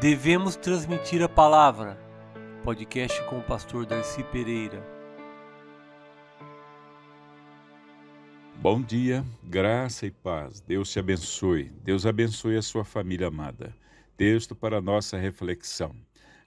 Devemos transmitir a palavra. Podcast com o pastor Darcy Pereira. Bom dia, graça e paz. Deus te abençoe. Deus abençoe a sua família amada. Texto para nossa reflexão.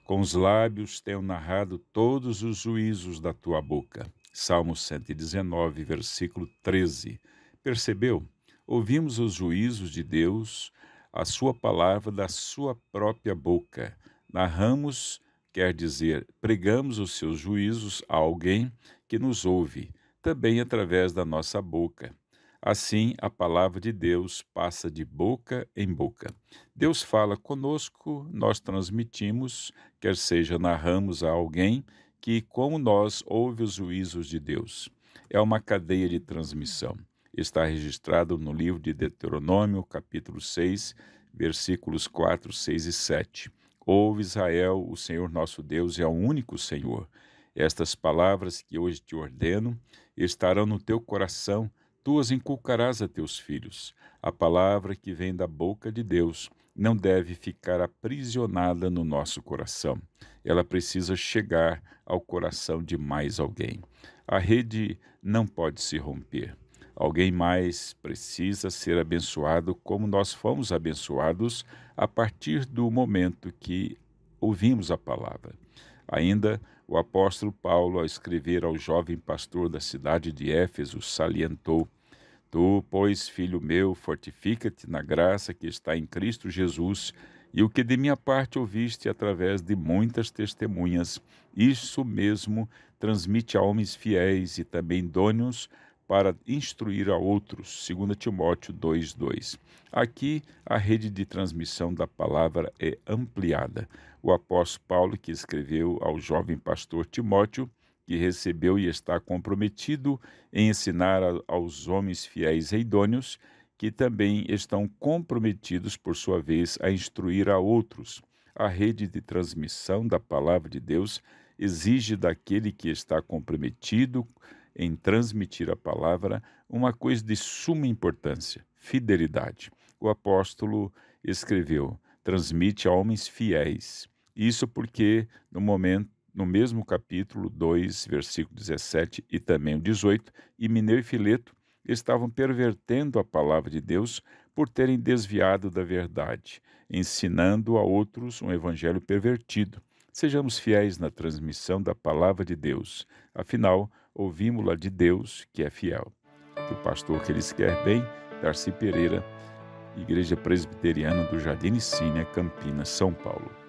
Com os lábios tenho narrado todos os juízos da tua boca. Salmo 119, versículo 13. Percebeu? Ouvimos os juízos de Deus, a sua palavra da sua própria boca. Narramos, quer dizer, pregamos os seus juízos a alguém que nos ouve, também através da nossa boca. Assim, a palavra de Deus passa de boca em boca. Deus fala conosco, nós transmitimos, quer seja, narramos a alguém que, como nós, ouve os juízos de Deus. É uma cadeia de transmissão está registrado no livro de Deuteronômio, capítulo 6, versículos 4, 6 e 7. Ouve Israel, o Senhor nosso Deus é o único Senhor. Estas palavras que hoje te ordeno estarão no teu coração, tu as inculcarás a teus filhos. A palavra que vem da boca de Deus não deve ficar aprisionada no nosso coração. Ela precisa chegar ao coração de mais alguém. A rede não pode se romper. Alguém mais precisa ser abençoado como nós fomos abençoados a partir do momento que ouvimos a palavra. Ainda, o apóstolo Paulo, ao escrever ao jovem pastor da cidade de Éfeso, salientou: Tu, pois, filho meu, fortifica-te na graça que está em Cristo Jesus, e o que de minha parte ouviste através de muitas testemunhas, isso mesmo transmite a homens fiéis e também idôneos para instruir a outros, Timóteo 2 Timóteo 2:2. Aqui a rede de transmissão da palavra é ampliada. O apóstolo Paulo que escreveu ao jovem pastor Timóteo que recebeu e está comprometido em ensinar a, aos homens fiéis e idôneos, que também estão comprometidos, por sua vez, a instruir a outros. A rede de transmissão da palavra de Deus exige daquele que está comprometido em transmitir a palavra uma coisa de suma importância: fidelidade. O apóstolo escreveu: transmite a homens fiéis. Isso porque no momento no mesmo capítulo 2, versículo 17 e também o 18, e Mineu e Fileto estavam pervertendo a palavra de Deus por terem desviado da verdade, ensinando a outros um evangelho pervertido. Sejamos fiéis na transmissão da palavra de Deus. Afinal, ouvimos-la de Deus, que é fiel. Do pastor que lhes quer bem, Darcy Pereira, Igreja Presbiteriana do Jardim Cine, Campinas, São Paulo.